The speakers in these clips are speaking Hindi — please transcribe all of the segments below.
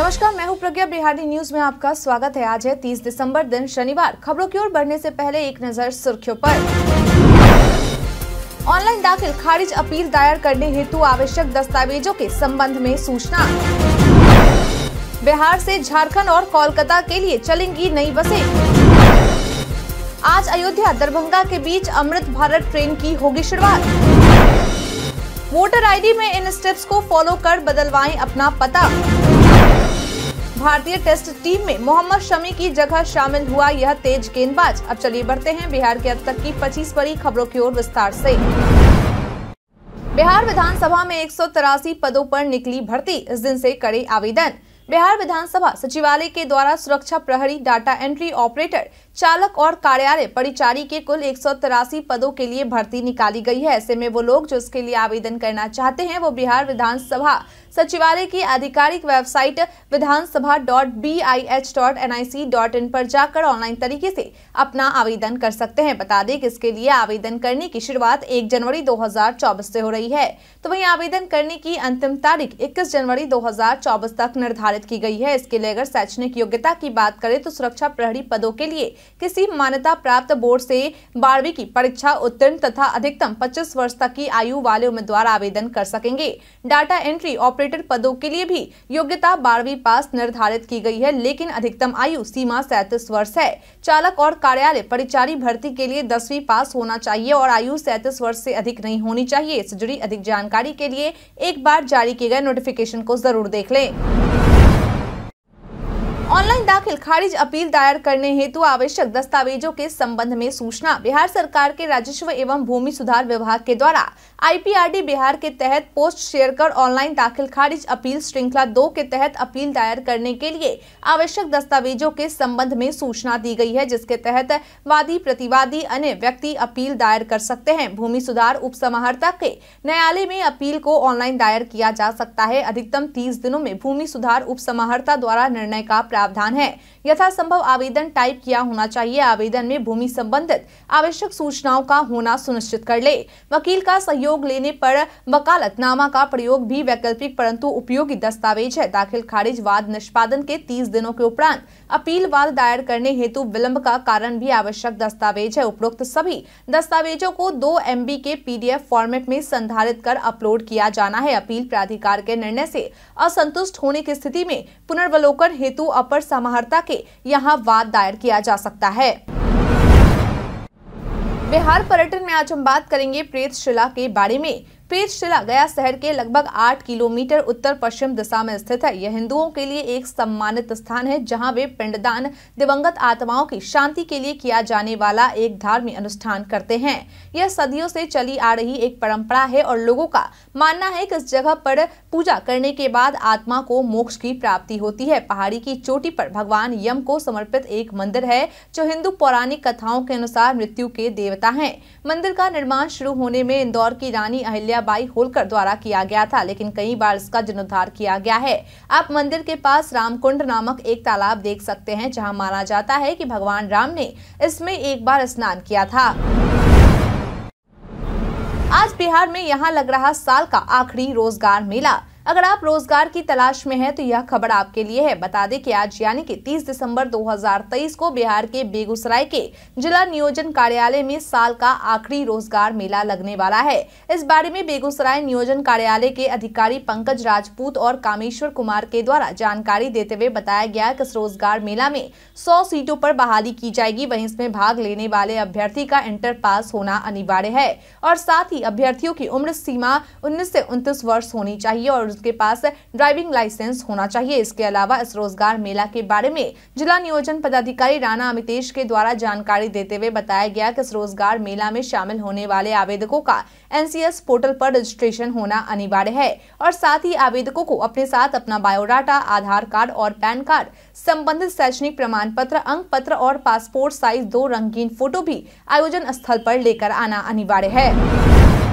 नमस्कार मैं हूं प्रज्ञा बिहारी न्यूज में आपका स्वागत है आज है 30 दिसंबर दिन शनिवार खबरों की ओर बढ़ने से पहले एक नजर सुर्खियों पर ऑनलाइन दाखिल खारिज अपील दायर करने हेतु आवश्यक दस्तावेजों के संबंध में सूचना बिहार से झारखंड और कोलकाता के लिए चलेंगी नई बसें आज अयोध्या दरभंगा के बीच अमृत भारत ट्रेन की होगी शुरुआत वोटर आईडी में इन स्टेप्स को फॉलो कर बदलवाएं अपना पता भारतीय टेस्ट टीम में मोहम्मद शमी की जगह शामिल हुआ यह तेज गेंदबाज अब चलिए बढ़ते हैं बिहार के अब तक की पच्चीस बड़ी खबरों की ओर विस्तार से बिहार विधानसभा में एक पदों पर निकली भर्ती इस दिन से करे आवेदन बिहार विधानसभा सचिवालय के द्वारा सुरक्षा प्रहरी डाटा एंट्री ऑपरेटर चालक और कार्यालय परिचारी के कुल एक पदों के लिए भर्ती निकाली गई है ऐसे में वो लोग जो इसके लिए आवेदन करना चाहते हैं वो बिहार विधानसभा सचिवालय की आधिकारिक website vidhansabha dot B I H dot N I C dot in पर जाकर ऑनलाइन तरीके से अपना आवेदन कर सकते हैं बता दें कि इसके लिए आवेदन करने की शुरुआत 1 जनवरी 2024 से हो रही है तो वहीं आवेदन करने की अंतिम तारीख 21 जनवरी 2024 तक निर्धारित की गई है इसके लिए अगर शैक्षणिक योग्यता की बात करें तो सुरक्षा प्रहरी पदों के लिए किसी मान्यता प्राप्त बोर्ड से बारहवीं की परीक्षा उत्तीर्ण तथा अधिकतम 25 वर्ष तक की आयु वाले उम्मीदवार आवेदन कर सकेंगे डाटा एंट्री ऑपरेटर पदों के लिए भी योग्यता बारहवीं पास निर्धारित की गई है लेकिन अधिकतम आयु सीमा सैंतीस वर्ष है चालक और कार्यालय परिचारी भर्ती के लिए दसवीं पास होना चाहिए और आयु सैंतीस वर्ष से अधिक नहीं होनी चाहिए इससे जुड़ी अधिक जानकारी के लिए एक बार जारी किए गए नोटिफिकेशन को जरूर देख लें ऑनलाइन दाखिल खारिज अपील दायर करने हेतु आवश्यक दस्तावेजों के संबंध में सूचना बिहार सरकार के राजस्व एवं भूमि सुधार विभाग के द्वारा आईपीआरडी बिहार के तहत पोस्ट शेयर कर ऑनलाइन दाखिल खारिज अपील श्रृंखला दो के तहत अपील दायर करने के लिए आवश्यक दस्तावेजों के संबंध में सूचना दी गई है जिसके तहत वादी प्रतिवादी अन्य व्यक्ति अपील दायर कर सकते हैं भूमि सुधार उप समाहर्ता के न्यायालय में अपील को ऑनलाइन दायर किया जा सकता है अधिकतम तीस दिनों में भूमि सुधार उप द्वारा निर्णय का प्रावधान है यथासंभव आवेदन टाइप किया होना चाहिए आवेदन में भूमि संबंधित आवश्यक सूचनाओं का होना सुनिश्चित कर ले वकील का सहयोग लेने पर वकालतनामा का प्रयोग भी वैकल्पिक परंतु उपयोगी दस्तावेज है दाखिल खारिज वाद निष्पादन के तीस दिनों के उपरांत अपील वाद दायर करने हेतु विलम्ब का कारण भी आवश्यक दस्तावेज है उपरोक्त सभी दस्तावेजों को दो एम के पी फॉर्मेट में संधारित कर अपलोड किया जाना है अपील प्राधिकार के निर्णय से असंतुष्ट होने की स्थिति में पुनर्वलोकन हेतु पर समाहर्ता के यहाँ वाद दायर किया जा सकता है बिहार पर्यटन में आज हम बात करेंगे प्रेत शिला के बारे में शिला गया शहर के लगभग आठ किलोमीटर उत्तर पश्चिम दिशा में स्थित है यह हिंदुओं के लिए एक सम्मानित स्थान है जहां वे पिंडदान दिवंगत आत्माओं की शांति के लिए किया जाने वाला एक धार्मिक अनुष्ठान करते हैं यह सदियों से चली आ रही एक परंपरा है और लोगों का मानना है कि इस जगह पर पूजा करने के बाद आत्मा को मोक्ष की प्राप्ति होती है पहाड़ी की चोटी पर भगवान यम को समर्पित एक मंदिर है जो हिंदू पौराणिक कथाओं के अनुसार मृत्यु के देवता है मंदिर का निर्माण शुरू होने में इंदौर की रानी अहिल्या मीराबाई होलकर द्वारा किया गया था लेकिन कई बार इसका जीर्णोद्धार किया गया है आप मंदिर के पास रामकुंड नामक एक तालाब देख सकते हैं जहाँ माना जाता है की भगवान राम ने इसमें एक बार स्नान किया था आज बिहार में यहाँ लग रहा साल का आखिरी रोजगार मेला अगर आप रोजगार की तलाश में हैं तो यह खबर आपके लिए है बता दें कि आज यानी कि 30 दिसंबर 2023 को बिहार के बेगूसराय के जिला नियोजन कार्यालय में साल का आखिरी रोजगार मेला लगने वाला है इस बारे में बेगूसराय नियोजन कार्यालय के अधिकारी पंकज राजपूत और कामेश्वर कुमार के द्वारा जानकारी देते हुए बताया गया की इस रोजगार मेला में सौ सीटों पर बहाली की जाएगी वही इसमें भाग लेने वाले अभ्यर्थी का इंटर पास होना अनिवार्य है और साथ ही अभ्यर्थियों की उम्र सीमा उन्नीस ऐसी उन्तीस वर्ष होनी चाहिए और उसके पास ड्राइविंग लाइसेंस होना चाहिए इसके अलावा इस रोजगार मेला के बारे में जिला नियोजन पदाधिकारी राणा अमितेश के द्वारा जानकारी देते हुए बताया गया कि इस रोजगार मेला में शामिल होने वाले आवेदकों का एनसीएस पोर्टल पर रजिस्ट्रेशन होना अनिवार्य है और साथ ही आवेदकों को अपने साथ अपना बायोडाटा आधार कार्ड और पैन कार्ड संबंधित शैक्षणिक प्रमाण पत्र अंक पत्र और पासपोर्ट साइज दो रंगीन फोटो भी आयोजन स्थल पर लेकर आना अनिवार्य है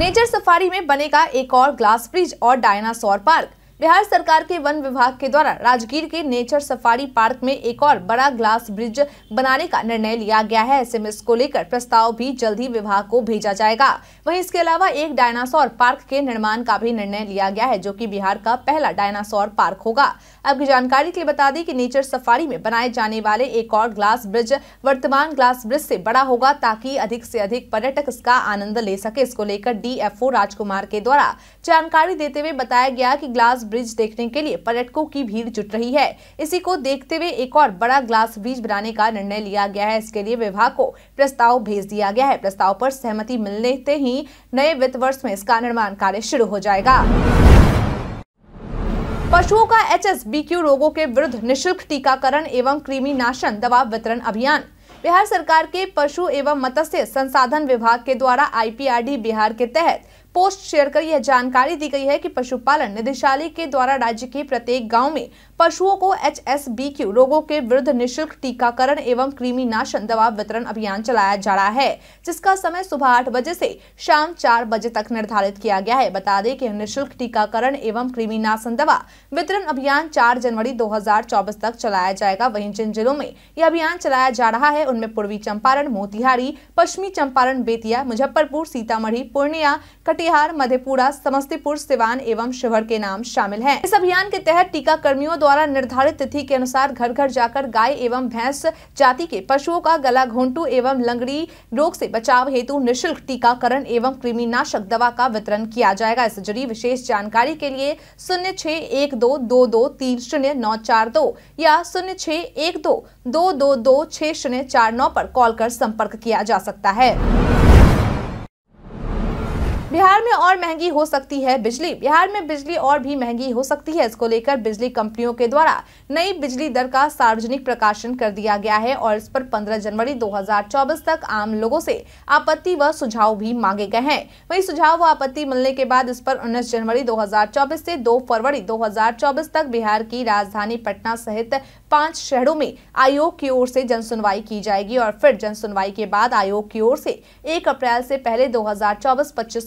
नेचर सफारी में बनेगा एक और ग्लास ब्रिज और डायनासोर पार्क बिहार सरकार के वन विभाग के द्वारा राजगीर के नेचर सफारी पार्क में एक और बड़ा ग्लास ब्रिज बनाने का निर्णय लिया गया है ऐसे में इसको लेकर प्रस्ताव भी जल्द ही विभाग को भेजा जाएगा वहीं इसके अलावा एक डायनासोर पार्क के निर्माण का भी निर्णय लिया गया है जो की बिहार का पहला डायनासोर पार्क होगा अब जानकारी के लिए बता दें की नेचर सफारी में बनाए जाने वाले एक और ग्लास ब्रिज वर्तमान ग्लास ब्रिज ऐसी बड़ा होगा ताकि अधिक ऐसी अधिक पर्यटक इसका आनंद ले सके इसको लेकर डी राजकुमार के द्वारा जानकारी देते हुए बताया गया की ग्लास ब्रिज देखने के लिए पर्यटकों की भीड़ जुट रही है इसी को देखते हुए एक और बड़ा ग्लास ब्रिज बनाने का निर्णय लिया गया है इसके लिए विभाग को प्रस्ताव भेज दिया गया है प्रस्ताव पर सहमति मिलने से ही नए वित्त वर्ष में इसका निर्माण कार्य शुरू हो जाएगा पशुओं का एच रोगों के विरुद्ध निःशुल्क टीकाकरण एवं कृमिनाशन दवा वितरण अभियान बिहार सरकार के पशु एवं मत्स्य संसाधन विभाग के द्वारा आईपीआरडी बिहार के तहत पोस्ट शेयर कर यह जानकारी दी गई है कि पशुपालन निदेशालय के द्वारा राज्य के प्रत्येक गांव में पशुओं को एच रोगों के विरुद्ध निःशुल्क टीकाकरण एवं नाशन दवा वितरण अभियान चलाया जा रहा है जिसका समय सुबह आठ बजे से शाम चार बजे तक निर्धारित किया गया है बता दें कि निःशुल्क टीकाकरण एवं नाशन दवा वितरण अभियान चार जनवरी 2024 तक चलाया जाएगा वहीं जिन जिलों में यह अभियान चलाया जा रहा है उनमें पूर्वी चंपारण मोतिहारी पश्चिमी चंपारण बेतिया मुजफ्फरपुर सीतामढ़ी पूर्णिया कटिहार मधेपुरा समस्तीपुर सिवान एवं शिवहर के नाम शामिल है इस अभियान के तहत कर्मियों द्वारा द्वारा निर्धारित तिथि के अनुसार घर घर जाकर गाय एवं भैंस जाति के पशुओं का गला घोंटू एवं लंगड़ी रोग से बचाव हेतु निःशुल्क टीकाकरण एवं कृमिनाशक दवा का वितरण किया जाएगा इस जरिए विशेष जानकारी के लिए शून्य छः एक दो दो दो तीन शून्य नौ चार दो या शून्य छः एक दो दो दो दो छः शून्य चार नौ पर कॉल कर संपर्क किया जा सकता है बिहार में और महंगी हो सकती है बिजली बिहार में बिजली और भी महंगी हो सकती है इसको लेकर बिजली कंपनियों के द्वारा नई बिजली दर का सार्वजनिक प्रकाशन कर दिया गया है और इस पर 15 जनवरी 2024 तक आम लोगों से आपत्ति व सुझाव भी मांगे गए हैं वही सुझाव व आपत्ति मिलने के बाद इस पर उन्नीस जनवरी 2024 से 2 फरवरी दो तक बिहार की राजधानी पटना सहित पांच शहरों में आयोग की ओर से जनसुनवाई की जाएगी और फिर जनसुनवाई के बाद आयोग की ओर से एक अप्रैल से पहले दो हजार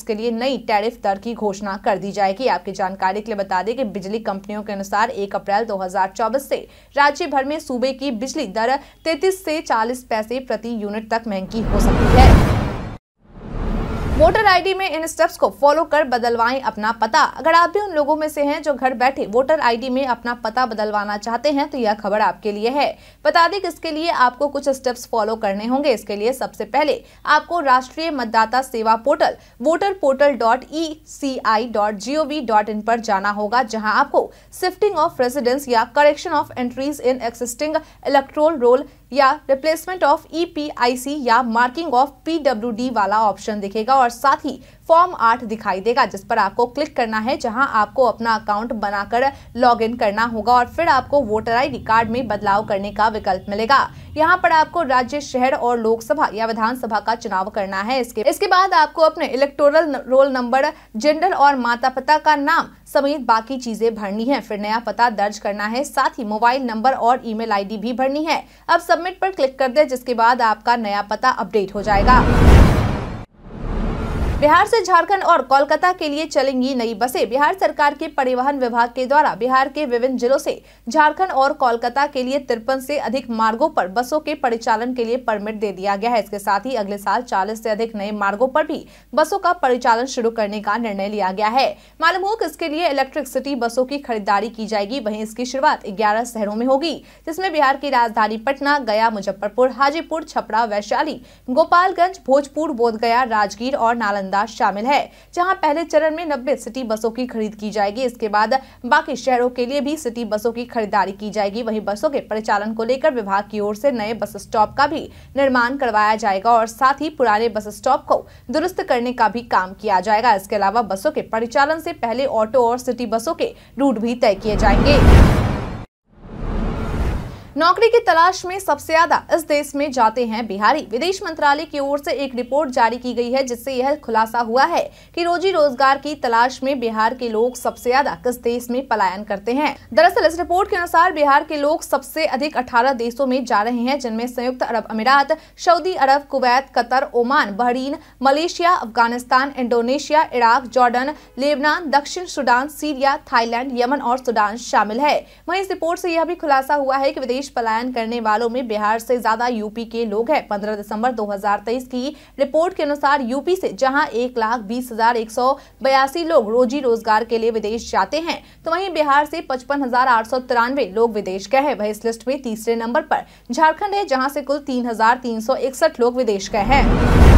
के के लिए नई टैरिफ दर की घोषणा कर दी जाएगी आपकी जानकारी के लिए बता दें कि बिजली कंपनियों के अनुसार एक अप्रैल 2024 से राज्य भर में सूबे की बिजली दर तैतीस से चालीस पैसे प्रति यूनिट तक महंगी हो सकती है वोटर आईडी में इन स्टेप्स को फॉलो कर बदलवाएं अपना पता अगर आप भी उन लोगों में से हैं जो घर बैठे वोटर आईडी में अपना पता बदलवाना चाहते हैं तो यह खबर आपके लिए है बता दें कि इसके लिए आपको कुछ स्टेप्स फॉलो करने होंगे इसके लिए सबसे पहले आपको राष्ट्रीय मतदाता सेवा portal voter portal dot E C I dot G O V dot in पर जाना होगा जहाँ आपको शिफ्टिंग ऑफ रेजिडेंस या correction of entries in existing electoral roll या रिप्लेसमेंट ऑफ ई या मार्किंग ऑफ पी वाला ऑप्शन दिखेगा और साथ ही फॉर्म आठ दिखाई देगा जिस पर आपको क्लिक करना है जहां आपको अपना अकाउंट बनाकर लॉगिन करना होगा और फिर आपको वोटर आईडी कार्ड में बदलाव करने का विकल्प मिलेगा यहाँ पर आपको राज्य शहर और लोकसभा या विधानसभा का चुनाव करना है इसके इसके बाद आपको अपने इलेक्टोरल रोल नंबर जेंडर और माता पिता का नाम समेत बाकी चीजें भरनी है फिर नया पता दर्ज करना है साथ ही मोबाइल नंबर और ईमेल आईडी भी भरनी है अब सबमिट पर क्लिक कर दे जिसके बाद आपका नया पता अपडेट हो जाएगा बिहार से झारखंड और कोलकाता के लिए चलेंगी नई बसें बिहार सरकार के परिवहन विभाग के द्वारा बिहार के विभिन्न जिलों से झारखंड और कोलकाता के लिए तिरपन से अधिक मार्गों पर बसों के परिचालन के लिए परमिट दे दिया गया है इसके साथ ही अगले साल 40 से अधिक नए मार्गों पर भी बसों का परिचालन शुरू करने का निर्णय लिया गया है मालूम हो कि इसके लिए इलेक्ट्रिक सिटी बसों की खरीदारी की जाएगी वही इसकी शुरुआत ग्यारह शहरों में होगी जिसमें बिहार की राजधानी पटना गया मुजफ्फरपुर हाजीपुर छपरा वैशाली गोपालगंज भोजपुर बोधगया राजगीर और नालंदा वारदात शामिल है जहां पहले चरण में 90 सिटी बसों की खरीद की जाएगी इसके बाद बाकी शहरों के लिए भी सिटी बसों की खरीदारी की जाएगी वहीं बसों के परिचालन को लेकर विभाग की ओर से नए बस स्टॉप का भी निर्माण करवाया जाएगा और साथ ही पुराने बस स्टॉप को दुरुस्त करने का भी काम किया जाएगा इसके अलावा बसों के परिचालन से पहले ऑटो और सिटी बसों के रूट भी तय किए जाएंगे नौकरी की तलाश में सबसे ज्यादा इस देश में जाते हैं बिहारी विदेश मंत्रालय की ओर से एक रिपोर्ट जारी की गई है जिससे यह खुलासा हुआ है कि रोजी रोजगार की तलाश में बिहार के लोग सबसे ज्यादा किस देश में पलायन करते हैं दरअसल इस रिपोर्ट के अनुसार बिहार के लोग सबसे अधिक अठारह देशों में जा रहे हैं जिनमें संयुक्त अरब अमीरात सऊदी अरब Kuwait Qatar Oman Bahrain Malaysia Afghanistan Indonesia Iraq Jordan Lebanon दक्षिण सूडान सीरिया थाईलैंड यमन और सूडान शामिल है वही इस रिपोर्ट ऐसी यह भी खुलासा हुआ है की विदेश विदेश पलायन करने वालों में बिहार से ज्यादा यूपी के लोग हैं 15 दिसंबर 2023 की रिपोर्ट के अनुसार यूपी से जहां एक लाख बीस हजार एक सौ बयासी लोग रोजी रोजगार के लिए विदेश जाते हैं तो वहीं बिहार से पचपन हजार आठ सौ तिरानवे लोग विदेश गए हैं वह इस लिस्ट में तीसरे नंबर पर झारखंड है जहाँ से कुल तीन हजार तीन सौ इकसठ लोग विदेश गए हैं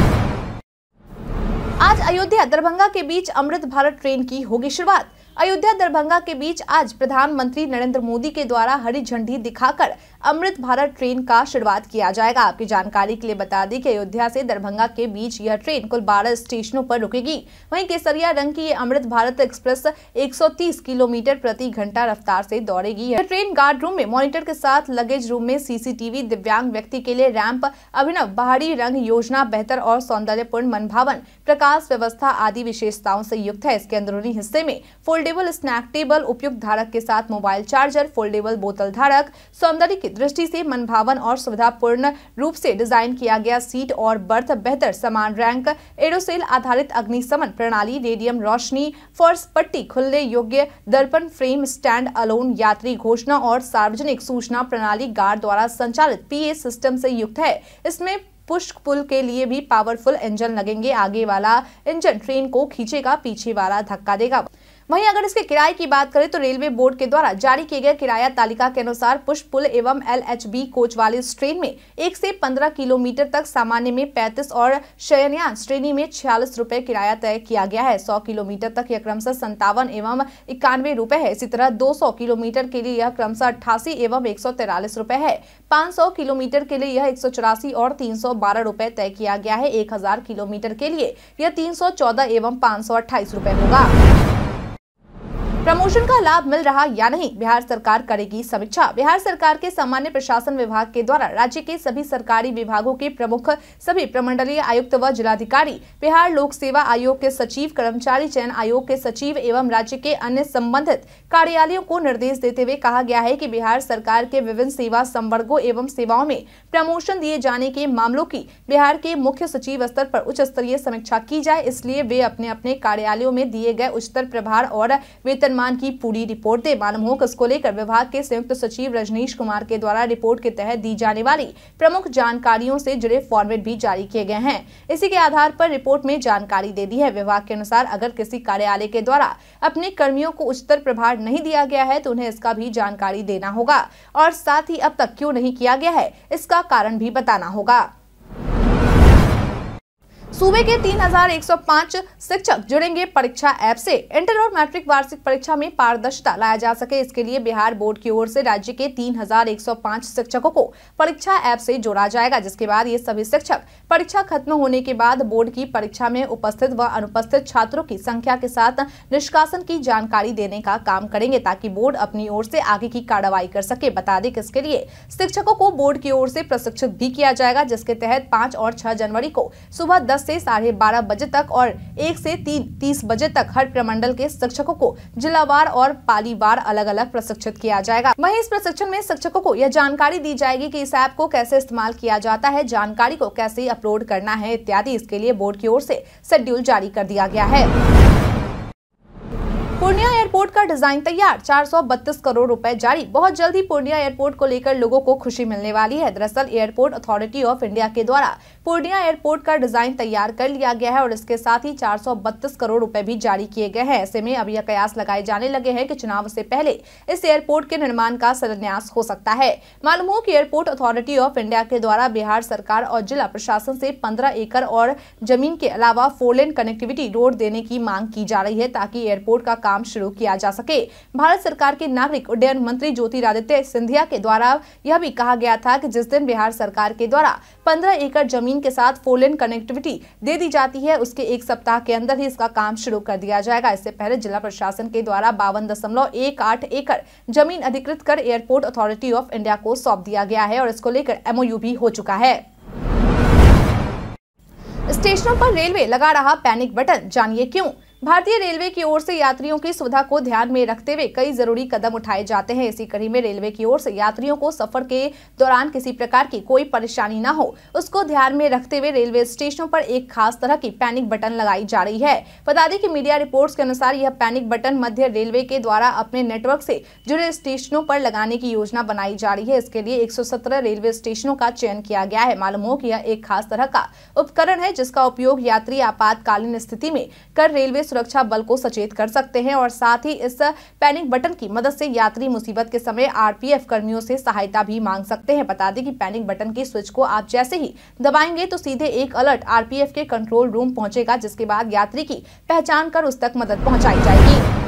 आज अयोध्या दरभंगा के बीच अमृत भारत ट्रेन की होगी शुरुआत अयोध्या दरभंगा के बीच आज प्रधानमंत्री नरेंद्र मोदी के द्वारा हरी झंडी दिखाकर अमृत भारत ट्रेन का शुरुआत किया जाएगा आपकी जानकारी के लिए बता दें कि अयोध्या से दरभंगा के बीच यह ट्रेन कुल 12 स्टेशनों पर रुकेगी वहीं केसरिया रंग की यह अमृत भारत एक्सप्रेस 130 किलोमीटर प्रति घंटा रफ्तार से दौड़ेगी यह ट्रेन गार्ड रूम में मॉनिटर के साथ लगेज रूम में सीसीटीवी दिव्यांग व्यक्ति के लिए रैंप अभिनव बाहरी रंग योजना बेहतर और सौंदर्यपूर्ण मनभावन प्रकाश विकास व्यवस्था आदि विशेषताओं से युक्त है इसके अंदरूनी हिस्से में फोल्डेबल स्नैक टेबल उपयुक्त धारक के साथ मोबाइल चार्जर फोल्डेबल बोतल धारक सौंदर्य की दृष्टि से मनभावन और सुविधापूर्ण रूप से डिजाइन किया गया सीट और बर्थ बेहतर समान रैंक एरोसेल आधारित अग्निशमन प्रणाली रेडियम रोशनी फर्श पट्टी खुलने योग्य दर्पण फ्रेम स्टैंड अलोन यात्री घोषणा और सार्वजनिक सूचना प्रणाली गार्ड द्वारा संचालित पीए सिस्टम से युक्त है इसमें पुष्क पुल के लिए भी पावरफुल इंजन लगेंगे आगे वाला इंजन ट्रेन को खींचेगा पीछे वाला धक्का देगा वहीं अगर इसके किराए की बात करें तो रेलवे बोर्ड के द्वारा जारी किए गए किराया तालिका के अनुसार पुष्प पुल एवं एलएचबी कोच वाले ट्रेन में एक से पंद्रह किलोमीटर तक सामान्य में पैंतीस और शयनयान श्रेणी में छियालीस रूपए किराया तय किया गया है सौ किलोमीटर तक यह क्रमशः संतावन एवं इक्यानवे रूपए है इसी तरह दो सौ किलोमीटर के लिए यह क्रमशः अट्ठासी एवं एक सौ तैरालीस रूपए है पाँच सौ किलोमीटर के लिए यह एक सौ चौरासी और तीन सौ बारह रूपए तय किया गया है एक हजार किलोमीटर के लिए यह तीन सौ चौदह एवं पाँच सौ अट्ठाईस रूपए होगा प्रमोशन का लाभ मिल रहा या नहीं बिहार सरकार करेगी समीक्षा बिहार सरकार के सामान्य प्रशासन विभाग के द्वारा राज्य के सभी सरकारी विभागों के प्रमुख सभी प्रमंडलीय आयुक्त व जिलाधिकारी बिहार लोक सेवा आयोग के सचिव कर्मचारी चयन आयोग के सचिव एवं राज्य के अन्य संबंधित कार्यालयों को निर्देश देते हुए कहा गया है की बिहार सरकार के विभिन्न सेवा संवर्गो एवं सेवाओं में प्रमोशन दिए जाने के मामलों की बिहार के मुख्य सचिव स्तर आरोप उच्च स्तरीय समीक्षा की जाए इसलिए वे अपने अपने कार्यालयों में दिए गए उच्चतर प्रभार और वेतन निर्माण की पूरी रिपोर्ट दे मालूम हो कि इसको लेकर विभाग के संयुक्त सचिव रजनीश कुमार के द्वारा रिपोर्ट के तहत दी जाने वाली प्रमुख जानकारियों से जुड़े फॉर्मेट भी जारी किए गए हैं इसी के आधार पर रिपोर्ट में जानकारी दे दी है विभाग के अनुसार अगर किसी कार्यालय के द्वारा अपने कर्मियों को उच्चतर प्रभार नहीं दिया गया है तो उन्हें इसका भी जानकारी देना होगा और साथ ही अब तक क्यों नहीं किया गया है इसका कारण भी बताना होगा सूबे के 3,105 शिक्षक जुड़ेंगे परीक्षा ऐप से इंटर और मैट्रिक वार्षिक परीक्षा में पारदर्शिता लाया जा सके इसके लिए बिहार बोर्ड की ओर से राज्य के 3,105 शिक्षकों को परीक्षा ऐप से जोड़ा जाएगा जिसके बाद ये सभी शिक्षक परीक्षा खत्म होने के बाद बोर्ड की परीक्षा में उपस्थित व अनुपस्थित छात्रों की संख्या के साथ निष्कासन की जानकारी देने का काम करेंगे ताकि बोर्ड अपनी ओर से आगे की कार्रवाई कर सके बता दें इसके लिए शिक्षकों को बोर्ड की ओर से प्रशिक्षित भी किया जाएगा जिसके तहत पाँच और छह जनवरी को सुबह दस से साढ़े बारह बजे तक और एक से ती, तीस बजे तक हर प्रमंडल के शिक्षकों को जिलावार और पालीवार अलग अलग प्रशिक्षित किया जाएगा वहीं इस प्रशिक्षण में शिक्षकों को यह जानकारी दी जाएगी की इस ऐप को कैसे इस्तेमाल किया जाता है जानकारी को कैसे अपलोड करना है इत्यादि इसके लिए बोर्ड की ओर ऐसी शेड्यूल जारी कर दिया गया है पूर्णिया एयरपोर्ट का डिजाइन तैयार चार करोड़ रुपए जारी बहुत जल्द ही पूर्णिया एयरपोर्ट को लेकर लोगों को खुशी मिलने वाली है दरअसल एयरपोर्ट अथॉरिटी ऑफ इंडिया के द्वारा पूर्णिया एयरपोर्ट का डिजाइन तैयार कर लिया गया है और इसके साथ ही चार करोड़ रुपए भी जारी किए गए हैं ऐसे में अब यह कयास लगाए जाने लगे हैं की चुनाव ऐसी पहले इस एयरपोर्ट के निर्माण का शिलान्यास हो सकता है मालूम हो की एयरपोर्ट अथॉरिटी ऑफ इंडिया के द्वारा बिहार सरकार और जिला प्रशासन ऐसी पंद्रह एकड़ और जमीन के अलावा फोर लेन कनेक्टिविटी रोड देने की मांग की जा रही है ताकि एयरपोर्ट का काम काम शुरू किया जा सके भारत सरकार के नागरिक उड्डयन मंत्री ज्योतिरादित्य सिंधिया के द्वारा यह भी कहा गया था कि जिस दिन बिहार सरकार के द्वारा 15 एकड़ जमीन के साथ फोरलेन कनेक्टिविटी दे दी जाती है उसके एक सप्ताह के अंदर ही इसका काम शुरू कर दिया जाएगा इससे पहले जिला प्रशासन के द्वारा बावन एकड़ जमीन अधिकृत कर एयरपोर्ट अथॉरिटी ऑफ इंडिया को सौंप दिया गया है और इसको लेकर एमओयू भी हो चुका है स्टेशनों पर रेलवे लगा रहा पैनिक बटन जानिए क्यों भारतीय रेलवे की ओर से यात्रियों की सुविधा को ध्यान में रखते हुए कई जरूरी कदम उठाए जाते हैं इसी कड़ी में रेलवे की ओर से यात्रियों को सफर के दौरान किसी प्रकार की कोई परेशानी न हो उसको ध्यान में रखते हुए रेलवे स्टेशनों पर एक खास तरह की पैनिक बटन लगाई जा रही है बता दें की मीडिया रिपोर्ट के अनुसार यह पैनिक बटन मध्य रेलवे के द्वारा अपने नेटवर्क से जुड़े स्टेशनों पर लगाने की योजना बनाई जा रही है इसके लिए एक रेलवे स्टेशनों का चयन किया गया है मालूम हो की यह एक खास तरह का उपकरण है जिसका उपयोग यात्री आपातकालीन स्थिति में कर रेलवे सुरक्षा बल को सचेत कर सकते हैं और साथ ही इस पैनिक बटन की मदद से यात्री मुसीबत के समय आरपीएफ कर्मियों से सहायता भी मांग सकते हैं बता दें कि पैनिक बटन के स्विच को आप जैसे ही दबाएंगे तो सीधे एक अलर्ट आरपीएफ के कंट्रोल रूम पहुंचेगा जिसके बाद यात्री की पहचान कर उस तक मदद पहुंचाई जाएगी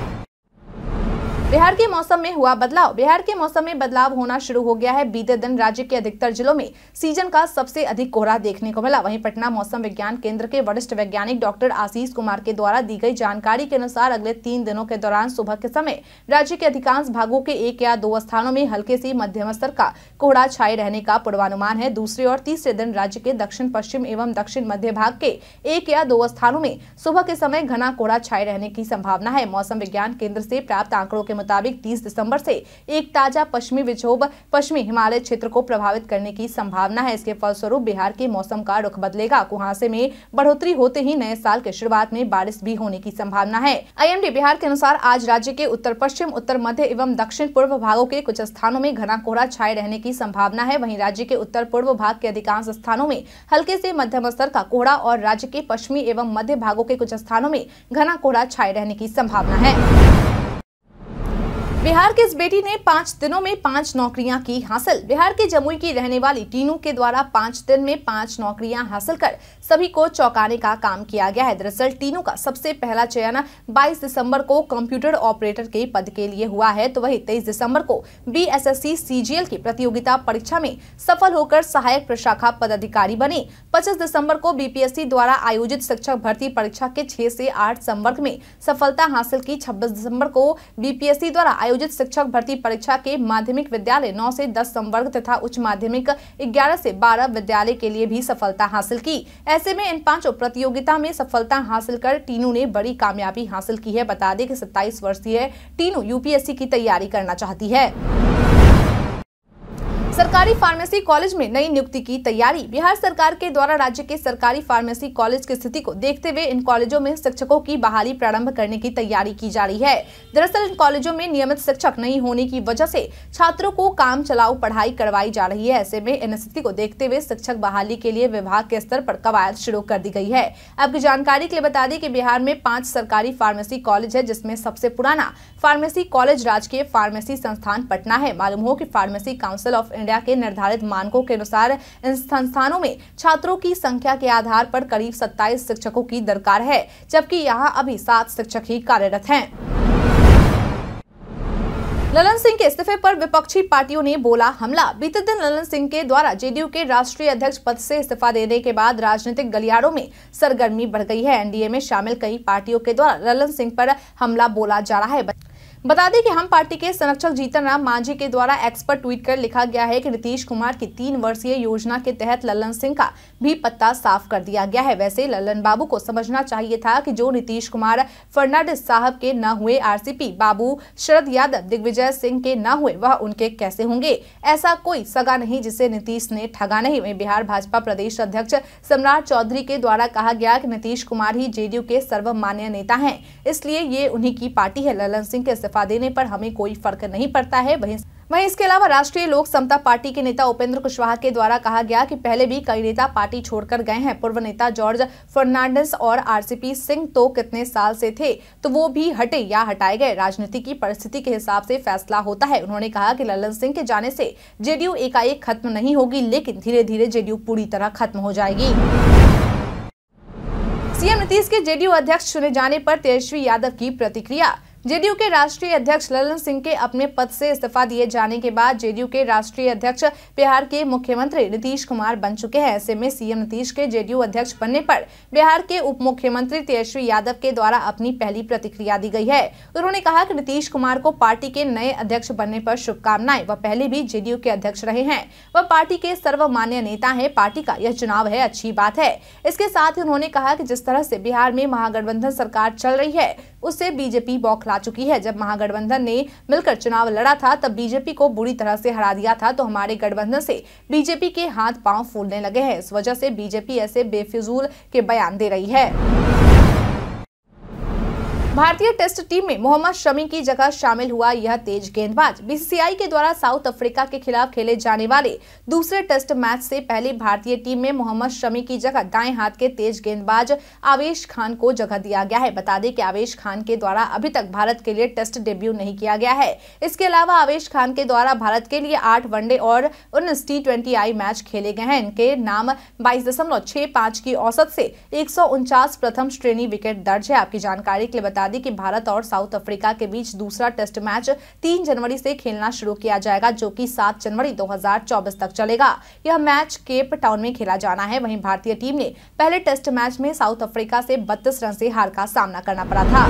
बिहार के मौसम में हुआ बदलाव बिहार के मौसम में बदलाव होना शुरू हो गया है बीते दिन राज्य के अधिकतर जिलों में सीजन का सबसे अधिक कोहरा देखने को मिला वहीं पटना मौसम विज्ञान केंद्र के वरिष्ठ वैज्ञानिक डॉक्टर आशीष कुमार के द्वारा दी गई जानकारी के अनुसार अगले तीन दिनों के दौरान सुबह के समय राज्य के अधिकांश भागों के एक या दो स्थानों में हल्के से मध्यम स्तर का कोहरा छाये रहने का पूर्वानुमान है दूसरे और तीसरे दिन राज्य के दक्षिण पश्चिम एवं दक्षिण मध्य भाग के एक या दो स्थानों में सुबह के समय घना कोहरा छाये रहने की संभावना है मौसम विज्ञान केंद्र से प्राप्त आंकड़ों के मुताबिक 30 दिसंबर से एक ताजा पश्चिमी विक्षोभ पश्चिमी हिमालय क्षेत्र को प्रभावित करने की संभावना है इसके फलस्वरूप बिहार के मौसम का रुख बदलेगा कुहासे में बढ़ोतरी होते ही नए साल के शुरुआत में बारिश भी होने की संभावना है आई बिहार के अनुसार आज राज्य के उत्तर पश्चिम उत्तर मध्य एवं दक्षिण पूर्व भागों के कुछ स्थानों में घना कोहरा छाये रहने की संभावना है वहीं राज्य के उत्तर पूर्व भाग के अधिकांश स्थानों में हल्के से मध्यम स्तर का कोहरा और राज्य के पश्चिमी एवं मध्य भागों के कुछ स्थानों में घना कोहरा छाये रहने की संभावना है बिहार की इस बेटी ने पाँच दिनों में पाँच नौकरियां की हासिल बिहार के जमुई की रहने वाली टीनू के द्वारा पाँच दिन में पाँच नौकरियां हासिल कर सभी को चौंकाने का काम किया गया है दरअसल टीनू का सबसे पहला चयन 22 दिसंबर को कंप्यूटर ऑपरेटर के पद के लिए हुआ है तो वही 23 दिसंबर को बीएसएससी सीजीएल की प्रतियोगिता परीक्षा में सफल होकर सहायक प्रशाखा पदाधिकारी बने पच्चीस दिसम्बर को बीपीएससी द्वारा आयोजित शिक्षक भर्ती परीक्षा के छह से आठ संवर्ग में सफलता हासिल की छब्बीस दिसम्बर को बीपीएससी द्वारा आयोजित आयोजित शिक्षक भर्ती परीक्षा के माध्यमिक विद्यालय 9 से 10 संवर्ग तथा उच्च माध्यमिक 11 से 12 विद्यालय के लिए भी सफलता हासिल की ऐसे में इन पांचों प्रतियोगिता में सफलता हासिल कर टीनू ने बड़ी कामयाबी हासिल की है बता दें कि सत्ताईस वर्षीय टीनू यूपीएससी की तैयारी करना चाहती है सरकारी फार्मेसी कॉलेज में नई नियुक्ति की तैयारी बिहार सरकार के द्वारा राज्य के सरकारी फार्मेसी कॉलेज की स्थिति को देखते हुए इन कॉलेजों में शिक्षकों की बहाली प्रारंभ करने की तैयारी की जा रही है दरअसल इन कॉलेजों में नियमित शिक्षक नहीं होने की वजह से छात्रों को काम चलाओ पढ़ाई करवाई जा रही है ऐसे में इन स्थिति को देखते हुए शिक्षक बहाली के लिए विभाग के स्तर आरोप कवायद शुरू कर दी गयी है आपकी जानकारी के लिए बता दें की बिहार में पांच सरकारी फार्मेसी कॉलेज है जिसमे सबसे पुराना फार्मेसी कॉलेज राजकीय फार्मेसी संस्थान पटना है मालूम हो की फार्मेसी काउंसिल ऑफ इंडिया के निर्धारित मानकों के अनुसार इन संस्थानों में छात्रों की संख्या के आधार पर करीब सत्ताईस शिक्षकों की दरकार है जबकि यहाँ अभी सात शिक्षक ही कार्यरत हैं ललन सिंह के इस्तीफे पर विपक्षी पार्टियों ने बोला हमला बीते दिन ललन सिंह के द्वारा जेडीयू के राष्ट्रीय अध्यक्ष पद से इस्तीफा देने के बाद राजनीतिक गलियारों में सरगर्मी बढ़ गई है एनडीए में शामिल कई पार्टियों के द्वारा ललन सिंह पर हमला बोला जा रहा है बता दें कि हम पार्टी के संरक्षक जीतन राम मांझी के द्वारा एक्स पर ट्वीट कर लिखा गया है कि नीतीश कुमार की तीन वर्षीय योजना के तहत ललन सिंह का भी पत्ता साफ कर दिया गया है वैसे ललन बाबू को समझना चाहिए था कि जो नीतीश कुमार फर्नांडिस साहब के न हुए आरसीपी बाबू शरद यादव दिग्विजय सिंह के न हुए वह उनके कैसे होंगे ऐसा कोई सगा नहीं जिसे नीतीश ने ठगा नहीं वही बिहार भाजपा प्रदेश अध्यक्ष सम्राट चौधरी के द्वारा कहा गया की नीतीश कुमार ही जेडीयू के सर्वमान्य नेता है इसलिए ये उन्हीं की पार्टी है ललन सिंह के इस्तीफा देने पर हमें कोई फर्क नहीं पड़ता है वहीं वहीं इसके अलावा राष्ट्रीय लोक समता पार्टी के नेता उपेंद्र कुशवाहा के द्वारा कहा गया कि पहले भी कई नेता पार्टी छोड़कर गए हैं पूर्व नेता जॉर्ज फर्नांडिस और आरसीपी सिंह तो कितने साल से थे तो वो भी हटे या हटाए गए राजनीति की परिस्थिति के हिसाब से फैसला होता है उन्होंने कहा कि ललन सिंह के जाने से जेडीयू एकाएक खत्म नहीं होगी लेकिन धीरे धीरे जेडीयू पूरी तरह खत्म हो जाएगी सीएम नीतीश के जेडीयू अध्यक्ष चुने जाने पर तेजस्वी यादव की प्रतिक्रिया जेडीयू के राष्ट्रीय अध्यक्ष ललन सिंह के अपने पद से इस्तीफा दिए जाने के बाद जेडीयू के राष्ट्रीय अध्यक्ष बिहार के मुख्यमंत्री नीतीश कुमार बन चुके हैं ऐसे में सीएम नीतीश के जेडीयू अध्यक्ष बनने पर बिहार के उप मुख्यमंत्री तेजस्वी यादव के द्वारा अपनी पहली प्रतिक्रिया दी गई है उन्होंने कहा कि नीतीश कुमार को पार्टी के नए अध्यक्ष बनने पर शुभकामनाएं वह पहले भी जेडीयू के अध्यक्ष रहे हैं वह पार्टी के सर्वमान्य नेता है पार्टी का यह चुनाव है अच्छी बात है इसके साथ ही उन्होंने कहा की जिस तरह से बिहार में महागठबंधन सरकार चल रही है उससे बीजेपी बौखला चुकी है जब महागठबंधन ने मिलकर चुनाव लड़ा था तब बीजेपी को बुरी तरह से हरा दिया था तो हमारे गठबंधन से बीजेपी के हाथ पांव फूलने लगे हैं इस वजह से बीजेपी ऐसे बेफिजूल के बयान दे रही है भारतीय टेस्ट टीम में मोहम्मद शमी की जगह शामिल हुआ यह तेज गेंदबाज बीसीसीआई के द्वारा साउथ अफ्रीका के खिलाफ खेले जाने वाले दूसरे टेस्ट मैच से पहले भारतीय टीम में मोहम्मद शमी की जगह दाएं हाथ के तेज गेंदबाज आवेश खान को जगह दिया गया है बता दें कि आवेश खान के द्वारा अभी तक भारत के लिए टेस्ट डेब्यू नहीं किया गया है इसके अलावा आवेश खान के द्वारा भारत के लिए आठ वनडे और उन्नीस टी ट्वेंटी आई मैच खेले गए हैं इनके नाम बाईस की औसत से एक प्रथम श्रेणी विकेट दर्ज है आपकी जानकारी के लिए बता बता दें कि भारत और साउथ अफ्रीका के बीच दूसरा टेस्ट मैच 3 जनवरी से खेलना शुरू किया जाएगा जो कि 7 जनवरी 2024 तक चलेगा यह मैच केप टाउन में खेला जाना है वहीं भारतीय टीम ने पहले टेस्ट मैच में साउथ अफ्रीका से बत्तीस रन से हार का सामना करना पड़ा था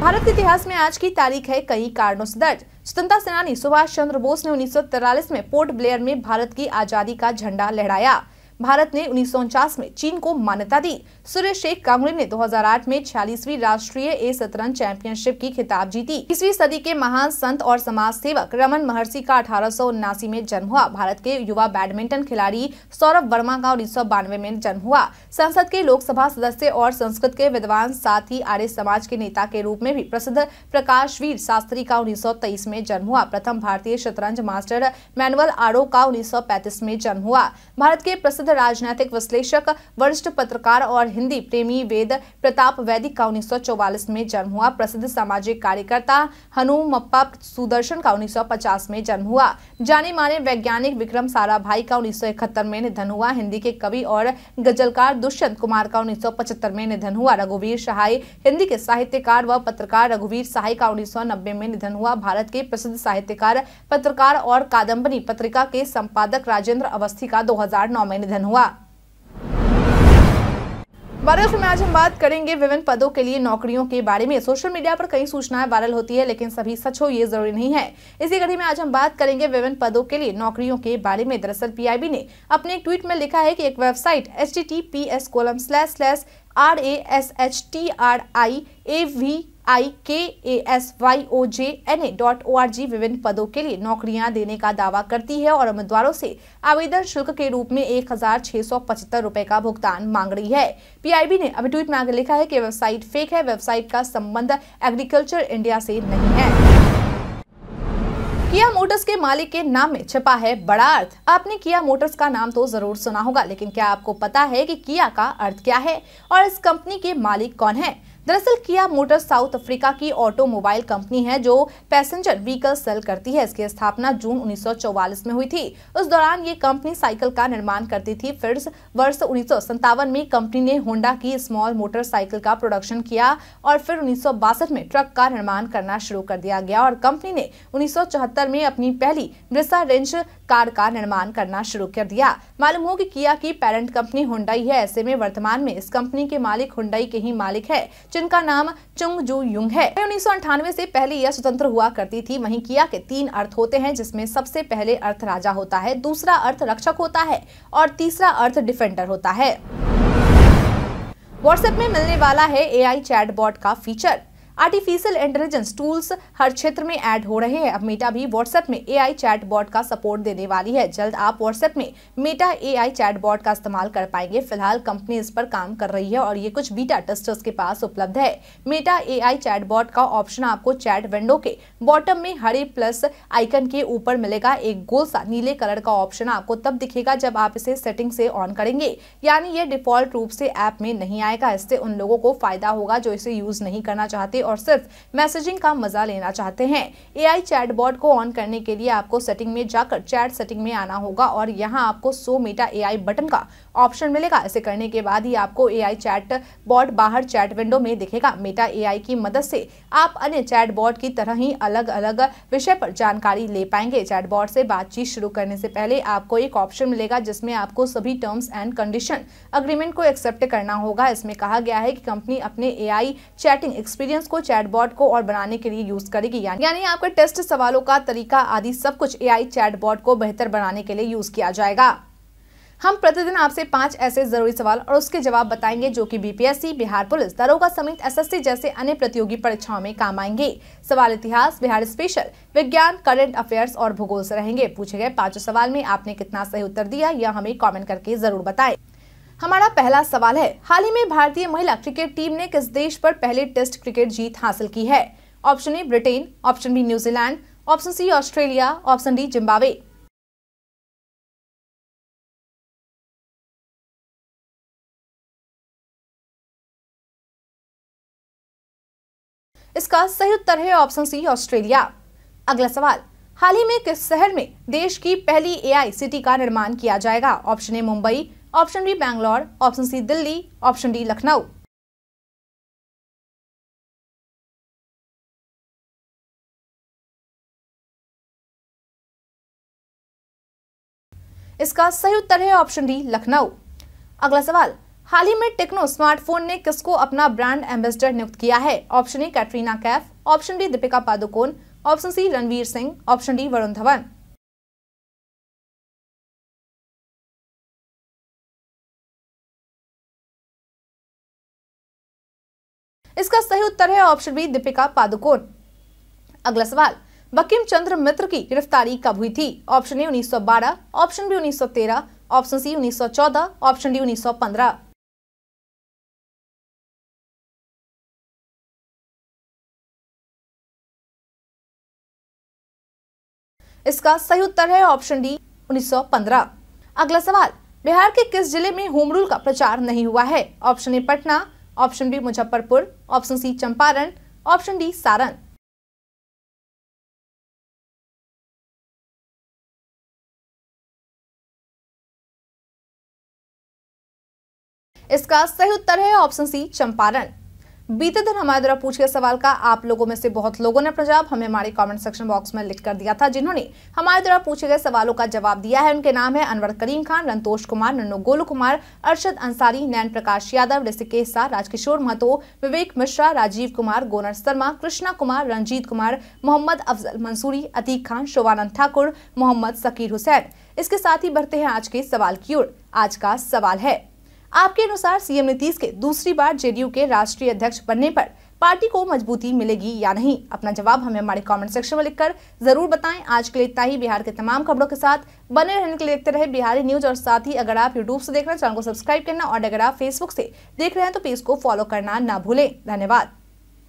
भारत के इतिहास में आज की तारीख है कई कारणों से दर्ज स्वतंत्रता सेनानी सुभाष चंद्र बोस ने उन्नीस में पोर्ट ब्लेयर में भारत की आजादी का झंडा लहराया भारत ने उन्नीस में चीन को मान्यता दी सूर्य शेख कांगड़े ने 2008 में छियालीसवीं राष्ट्रीय ए शतरंज चैंपियनशिप की खिताब जीती इसवी सदी के महान संत और समाज सेवक रमन महर्षि का अठारह में जन्म हुआ भारत के युवा बैडमिंटन खिलाड़ी सौरभ वर्मा का उन्नीस में जन्म हुआ संसद के लोकसभा सदस्य और संस्कृत के विद्वान साथ ही आर्य समाज के नेता के रूप में भी प्रसिद्ध प्रकाश वीर शास्त्री का उन्नीस में जन्म हुआ प्रथम भारतीय शतरंज मास्टर मैनुअल आडो का उन्नीस में जन्म हुआ भारत के प्रसिद्ध प्रसिद्ध राजनैतिक विश्लेषक वरिष्ठ पत्रकार और हिंदी प्रेमी वेद प्रताप वैदिक का उन्नीस में जन्म हुआ प्रसिद्ध सामाजिक कार्यकर्ता हनुमप्पा सुदर्शन का 1950 में जन्म हुआ जाने माने वैज्ञानिक विक्रम साराभाई का 1971 में निधन हुआ हिंदी के कवि और गजलकार दुष्यंत कुमार का उन्नीस में निधन हुआ रघुवीर सहाय हिंदी के साहित्यकार व पत्रकार रघुवीर सहाय का उन्नीस में निधन हुआ भारत के प्रसिद्ध साहित्यकार पत्रकार और कादम्बनी पत्रिका के संपादक राजेंद्र अवस्थी का 2009 में निधन निधन हुआ वायरल में आज हम बात करेंगे विभिन्न पदों के लिए नौकरियों के बारे में सोशल मीडिया पर कई सूचनाएं वायरल होती है लेकिन सभी सच हो ये जरूरी नहीं है इसी कड़ी में आज हम बात करेंगे विभिन्न पदों के लिए नौकरियों के बारे में दरअसल पीआईबी ने अपने एक ट्वीट में लिखा है कि एक website H T T P S colon slash slash R A S H T R I A V I K A S Y O J N A dot O R G विभिन्न पदों के लिए नौकरियां देने का दावा करती है और उम्मीदवारों से आवेदन शुल्क के रूप में एक हजार छह सौ पचहत्तर रूपए का भुगतान मांग रही है पीआईबी ने अभी ट्वीट में आगे लिखा है कि वेबसाइट फेक है वेबसाइट का संबंध एग्रीकल्चर इंडिया से नहीं है किया मोटर्स के मालिक के नाम में छिपा है बड़ा अर्थ आपने किया मोटर्स का नाम तो जरूर सुना होगा लेकिन क्या आपको पता है कि किया का अर्थ क्या है और इस कंपनी के मालिक कौन है दरअसल किया मोटर साउथ अफ्रीका की ऑटोमोबाइल कंपनी है जो पैसेंजर व्हीकल सेल करती है इसकी स्थापना जून 1944 में हुई थी उस दौरान ये कंपनी साइकिल का निर्माण करती थी फिर वर्ष उन्नीस में कंपनी ने होंडा की स्मॉल मोटरसाइकिल का प्रोडक्शन किया और फिर उन्नीस में ट्रक का निर्माण करना शुरू कर दिया गया और कंपनी ने उन्नीस में अपनी पहली ब्रिसा रेंज कार का निर्माण करना शुरू कर दिया मालूम हो कि किया की पेरेंट कंपनी हुंडई है ऐसे में वर्तमान में इस कंपनी के मालिक हुंडई के ही मालिक है जिनका नाम चुंग जू युंग है उन्नीस से पहले यह स्वतंत्र हुआ करती थी वहीं किया के तीन अर्थ होते हैं जिसमें सबसे पहले अर्थ राजा होता है दूसरा अर्थ रक्षक होता है और तीसरा अर्थ डिफेंडर होता है व्हाट्सएप में मिलने वाला है एआई चैटबॉट का फीचर आर्टिफिशियल इंटेलिजेंस टूल्स हर क्षेत्र में ऐड हो रहे हैं अब मेटा भी व्हाट्सएप में एआई चैटबॉट का सपोर्ट देने वाली है जल्द आप व्हाट्सएप में मेटा एआई चैटबॉट का इस्तेमाल कर पाएंगे फिलहाल कंपनी इस पर काम कर रही है और ये कुछ बीटा टेस्टर्स के पास उपलब्ध है मेटा एआई चैटबॉट का ऑप्शन आपको चैट विंडो के बॉटम में हरे प्लस आइकन के ऊपर मिलेगा एक गोल सा नीले कलर का ऑप्शन आपको तब दिखेगा जब आप इसे सेटिंग से ऑन करेंगे यानी ये डिफॉल्ट रूप से ऐप में नहीं आएगा इससे उन लोगों को फायदा होगा जो इसे यूज नहीं करना चाहते और सिर्फ मैसेजिंग का मजा लेना चाहते हैं एआई चैटबॉट को ऑन करने के लिए आपको सेटिंग में जाकर चैट सेटिंग में आना होगा और यहाँ आपको सो मीटा ए बटन का ऑप्शन मिलेगा इसे करने के बाद ही आपको ए आई चैट बॉट बाहर चैट विंडो में दिखेगा मेटा ए की मदद से आप अन्य चैट बॉट की तरह ही अलग अलग विषय पर जानकारी ले पाएंगे चैट बॉट से बातचीत शुरू करने से पहले आपको एक ऑप्शन मिलेगा जिसमें आपको सभी टर्म्स एंड कंडीशन अग्रीमेंट को एक्सेप्ट करना होगा इसमें कहा गया है कि कंपनी अपने ए चैटिंग एक्सपीरियंस को आपको चैटबॉट को और बनाने के लिए यूज करेगी यानी आपके टेस्ट सवालों का तरीका आदि सब कुछ ए आई को बेहतर बनाने के लिए यूज किया जाएगा हम प्रतिदिन आपसे पांच ऐसे जरूरी सवाल और उसके जवाब बताएंगे जो कि बीपीएससी बिहार पुलिस दरोगा समेत एसएससी जैसे अन्य प्रतियोगी परीक्षाओं में काम आएंगे सवाल इतिहास बिहार स्पेशल विज्ञान करंट अफेयर्स और भूगोल से रहेंगे पूछे गए पांचों सवाल में आपने कितना सही उत्तर दिया यह हमें कॉमेंट करके जरूर बताएं हमारा पहला सवाल है हाल ही में भारतीय महिला क्रिकेट टीम ने किस देश पर पहले टेस्ट क्रिकेट जीत हासिल की है option A Britain option B New Zealand option C Australia option D Zimbabwe इसका सही उत्तर है ऑप्शन सी ऑस्ट्रेलिया अगला सवाल हाल ही में किस शहर में देश की पहली एआई सिटी का निर्माण किया जाएगा option A Mumbai option B Bangalore option C Delhi option D Lucknow इसका सही उत्तर है ऑप्शन डी लखनऊ अगला सवाल हाल ही में टेक्नो स्मार्टफोन ने किसको अपना ब्रांड एम्बेसडर नियुक्त किया है option A Katrina Kaif option B Deepika Padukone option C Ranveer Singh option D Varun Dhawan इसका सही उत्तर है ऑप्शन बी दीपिका पादुकोण अगला सवाल बकिम चंद्र मित्र की गिरफ्तारी कब हुई थी option A 1912 option B 1913 option C 1914 option D 1915 इसका सही उत्तर है ऑप्शन डी 1915 अगला सवाल बिहार के किस जिले में होम रूल का प्रचार नहीं हुआ है option A Patna option B Muzaffarpur option C Champaran option D Saran इसका सही उत्तर है ऑप्शन सी चंपारण बीते दिन हमारे द्वारा पूछ गए सवाल का आप लोगों में से बहुत लोगों ने प्रजाव हमें हमारे कमेंट सेक्शन बॉक्स में लिख कर दिया था जिन्होंने हमारे द्वारा पूछे गए सवालों का जवाब दिया है उनके नाम है अनवर करीम खान रंतोष कुमार नन्नू गोलू कुमार अरशद अंसारी नैन प्रकाश यादव ऋषिकेश शाह राजकिशोर महतो विवेक मिश्रा राजीव कुमार गोनर शर्मा कृष्णा कुमार रंजीत कुमार मोहम्मद अफजल मंसूरी अतीक खान शोभानंद ठाकुर मोहम्मद सकीर हुसैन इसके साथ ही बढ़ते हैं आज के सवाल की ओर आज का सवाल है आपके अनुसार सीएम नीतीश के दूसरी बार जेडीयू के राष्ट्रीय अध्यक्ष बनने पर पार्टी को मजबूती मिलेगी या नहीं अपना जवाब हमें हमारे कमेंट सेक्शन में लिखकर जरूर बताएं आज के लिए इतना ही बिहार के तमाम खबरों के साथ बने रहने के लिए देखते रहे बिहारी न्यूज और साथ ही अगर आप यूट्यूब से देख रहे हैं चैनल को सब्सक्राइब करना और अगर आप फेसबुक से देख रहे हैं तो पेज को फॉलो करना ना भूलें धन्यवाद